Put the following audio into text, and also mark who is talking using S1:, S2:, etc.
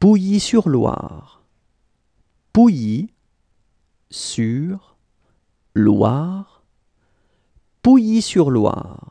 S1: Pouilly-sur-Loire. Pouilly sur Loire. Pouilly-sur-Loire.